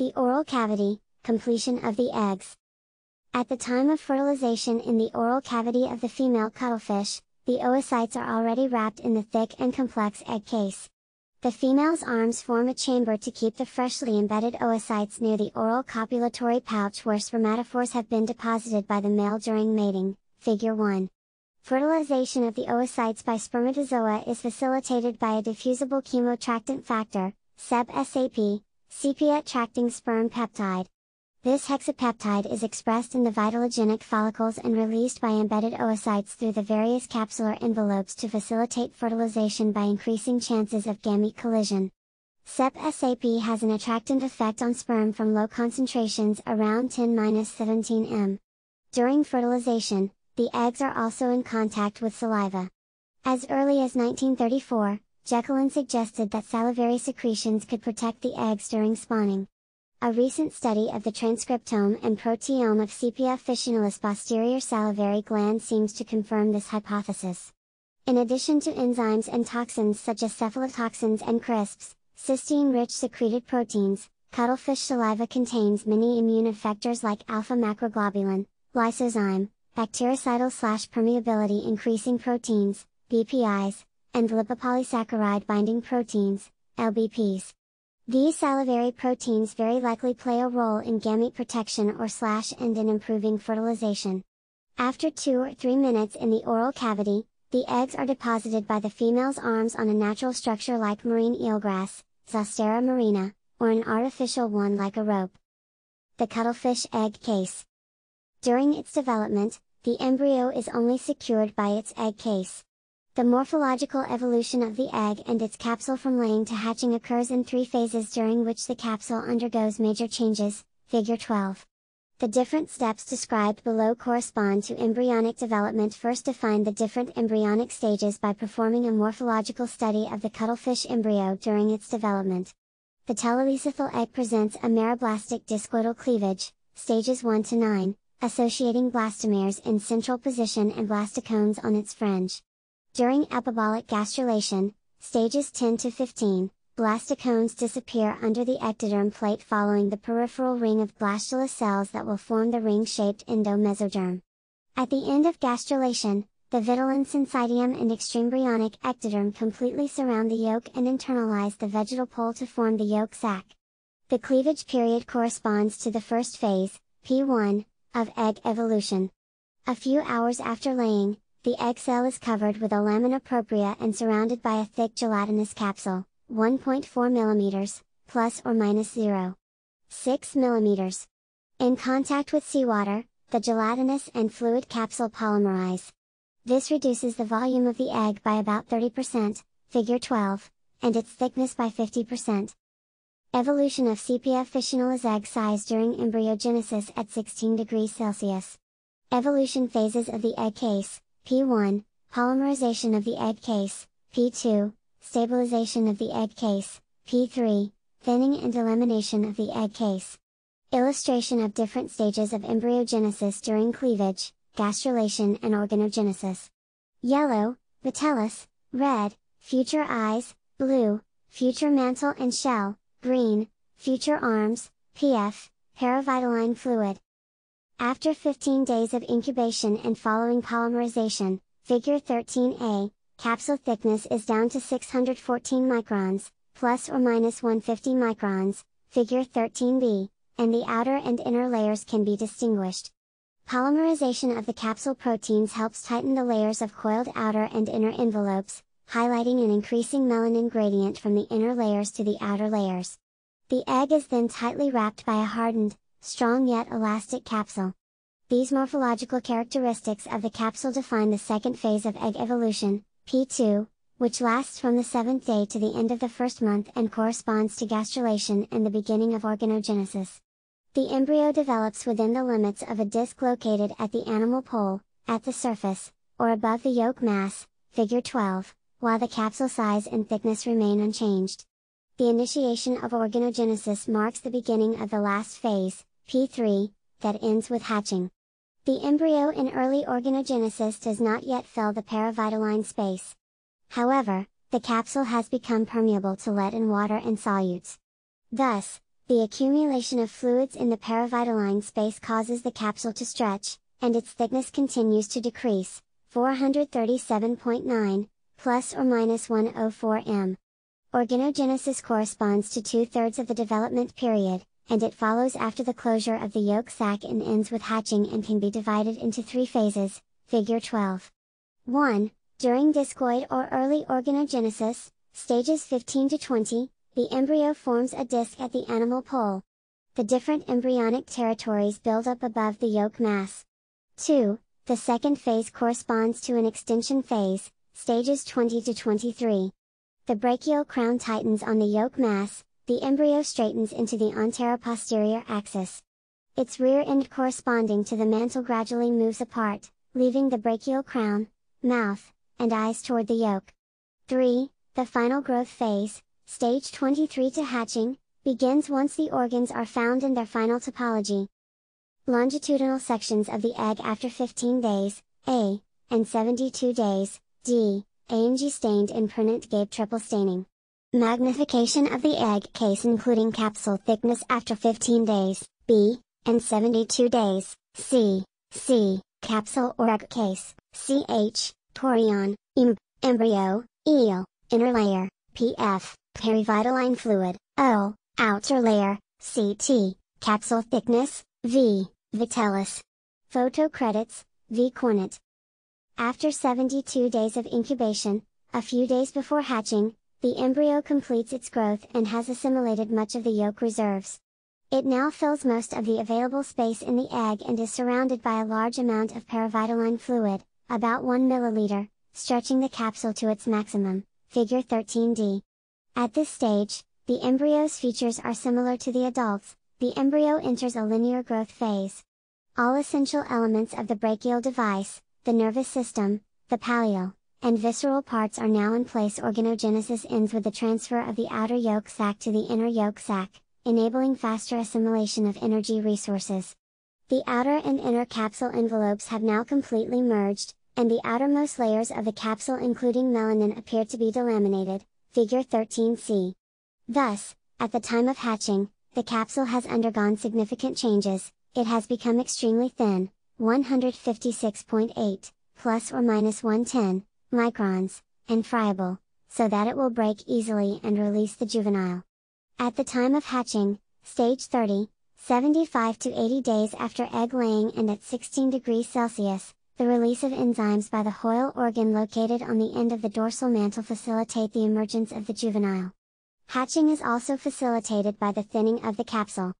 the oral cavity, completion of the eggs. At the time of fertilization in the oral cavity of the female cuttlefish, the oocytes are already wrapped in the thick and complex egg case. The female's arms form a chamber to keep the freshly embedded oocytes near the oral copulatory pouch where spermatophores have been deposited by the male during mating, figure 1. Fertilization of the oocytes by spermatozoa is facilitated by a diffusible chemotractant factor, SEB-SAP, sepia-attracting sperm peptide. This hexapeptide is expressed in the vitalogenic follicles and released by embedded oocytes through the various capsular envelopes to facilitate fertilization by increasing chances of gamete collision. Sep sap has an attractant effect on sperm from low concentrations around 10-17 m. During fertilization, the eggs are also in contact with saliva. As early as 1934, Jekyllin suggested that salivary secretions could protect the eggs during spawning. A recent study of the transcriptome and proteome of Sepia officinalis posterior salivary gland seems to confirm this hypothesis. In addition to enzymes and toxins such as cephalotoxins and crisps, cysteine-rich secreted proteins, cuttlefish saliva contains many immune effectors like alpha macroglobulin, lysozyme, bactericidal permeability increasing proteins, BPIs, and lipopolysaccharide binding proteins, LBPs. These salivary proteins very likely play a role in gamete protection or slash and in improving fertilization. After 2 or 3 minutes in the oral cavity, the eggs are deposited by the female's arms on a natural structure like marine eelgrass, Zostera marina, or an artificial one like a rope. The cuttlefish egg case. During its development, the embryo is only secured by its egg case. The morphological evolution of the egg and its capsule from laying to hatching occurs in three phases during which the capsule undergoes major changes, figure 12. The different steps described below correspond to embryonic development. First define the different embryonic stages by performing a morphological study of the cuttlefish embryo during its development. The telolecithal egg presents a meriblastic discoidal cleavage, stages 1 to 9, associating blastomeres in central position and blastocones on its fringe. During epibolic gastrulation, stages 10 to 15, blastocones disappear under the ectoderm plate following the peripheral ring of blastula cells that will form the ring-shaped endomesoderm. At the end of gastrulation, the vitellin syncytium and extrembryonic ectoderm completely surround the yolk and internalize the vegetal pole to form the yolk sac. The cleavage period corresponds to the first phase, P1, of egg evolution. A few hours after laying, the egg cell is covered with a lamina propria and surrounded by a thick gelatinous capsule, 1.4 mm, plus or minus 0. 6 mm. In contact with seawater, the gelatinous and fluid capsule polymerize. This reduces the volume of the egg by about 30%, figure 12, and its thickness by 50%. Evolution of sepia fictionalize egg size during embryogenesis at 16 degrees Celsius. Evolution phases of the egg case, P1, polymerization of the egg case, P2, stabilization of the egg case, P3, thinning and elimination of the egg case. Illustration of different stages of embryogenesis during cleavage, gastrulation and organogenesis. Yellow, vitellus, red, future eyes, blue, future mantle and shell, green, future arms, PF, paravitaline fluid. After 15 days of incubation and following polymerization, figure 13a, capsule thickness is down to 614 microns, plus or minus 150 microns, figure 13b, and the outer and inner layers can be distinguished. Polymerization of the capsule proteins helps tighten the layers of coiled outer and inner envelopes, highlighting an increasing melanin gradient from the inner layers to the outer layers. The egg is then tightly wrapped by a hardened, strong yet elastic capsule. These morphological characteristics of the capsule define the second phase of egg evolution, P2, which lasts from the seventh day to the end of the first month and corresponds to gastrulation and the beginning of organogenesis. The embryo develops within the limits of a disc located at the animal pole, at the surface, or above the yolk mass, figure 12, while the capsule size and thickness remain unchanged. The initiation of organogenesis marks the beginning of the last phase, P3, that ends with hatching. The embryo in early organogenesis does not yet fill the paravitaline space. However, the capsule has become permeable to lead and water and solutes. Thus, the accumulation of fluids in the paravitaline space causes the capsule to stretch, and its thickness continues to decrease, 437.9, plus or minus 104 m. Organogenesis corresponds to two-thirds of the development period, and it follows after the closure of the yolk sac and ends with hatching and can be divided into three phases, figure 12. 1. During discoid or early organogenesis, stages 15 to 20, the embryo forms a disc at the animal pole. The different embryonic territories build up above the yolk mass. 2. The second phase corresponds to an extension phase, stages 20 to 23. The brachial crown tightens on the yolk mass, the embryo straightens into the anteroposterior axis. Its rear end corresponding to the mantle gradually moves apart, leaving the brachial crown, mouth, and eyes toward the yolk. 3. The final growth phase, stage 23 to hatching, begins once the organs are found in their final topology. Longitudinal sections of the egg after 15 days, A, and 72 days, D, ANG stained in permanent gape triple staining. Magnification of the egg case including capsule thickness after 15 days, B, and 72 days, C, C, capsule or egg case, CH, porion, EM, embryo, EEL, inner layer, PF, perivitaline fluid, O, outer layer, CT, capsule thickness, V, vitellus. Photo credits, V. Cornet. After 72 days of incubation, a few days before hatching, the embryo completes its growth and has assimilated much of the yolk reserves. It now fills most of the available space in the egg and is surrounded by a large amount of paravitaline fluid, about 1 milliliter, stretching the capsule to its maximum, figure 13d. At this stage, the embryo's features are similar to the adults, the embryo enters a linear growth phase. All essential elements of the brachial device, the nervous system, the pallial, and visceral parts are now in place organogenesis ends with the transfer of the outer yolk sac to the inner yolk sac, enabling faster assimilation of energy resources. The outer and inner capsule envelopes have now completely merged, and the outermost layers of the capsule including melanin appear to be delaminated, figure 13c. Thus, at the time of hatching, the capsule has undergone significant changes, it has become extremely thin, 156.8, plus or minus 110, microns, and friable, so that it will break easily and release the juvenile. At the time of hatching, stage 30, 75 to 80 days after egg laying and at 16 degrees Celsius, the release of enzymes by the Hoyle organ located on the end of the dorsal mantle facilitate the emergence of the juvenile. Hatching is also facilitated by the thinning of the capsule.